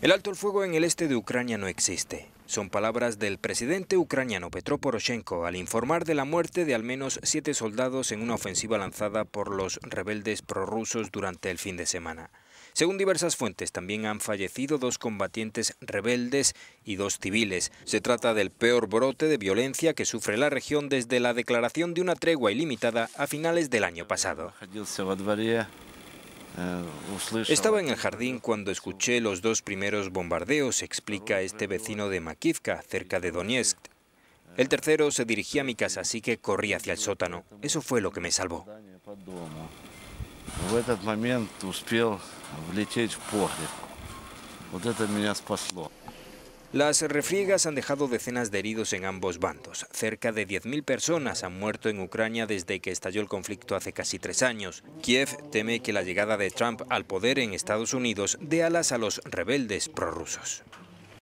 El alto el fuego en el este de Ucrania no existe. Son palabras del presidente ucraniano Petro Poroshenko al informar de la muerte de al menos siete soldados en una ofensiva lanzada por los rebeldes prorrusos durante el fin de semana. Según diversas fuentes, también han fallecido dos combatientes rebeldes y dos civiles. Se trata del peor brote de violencia que sufre la región desde la declaración de una tregua ilimitada a finales del año pasado. Eh, Estaba en el jardín cuando escuché los dos primeros bombardeos, explica este vecino de Makivka, cerca de Donetsk. El tercero se dirigía a mi casa, así que corrí hacia el sótano. Eso fue lo que me salvó. Las refriegas han dejado decenas de heridos en ambos bandos. Cerca de 10.000 personas han muerto en Ucrania desde que estalló el conflicto hace casi tres años. Kiev teme que la llegada de Trump al poder en Estados Unidos dé alas a los rebeldes prorrusos.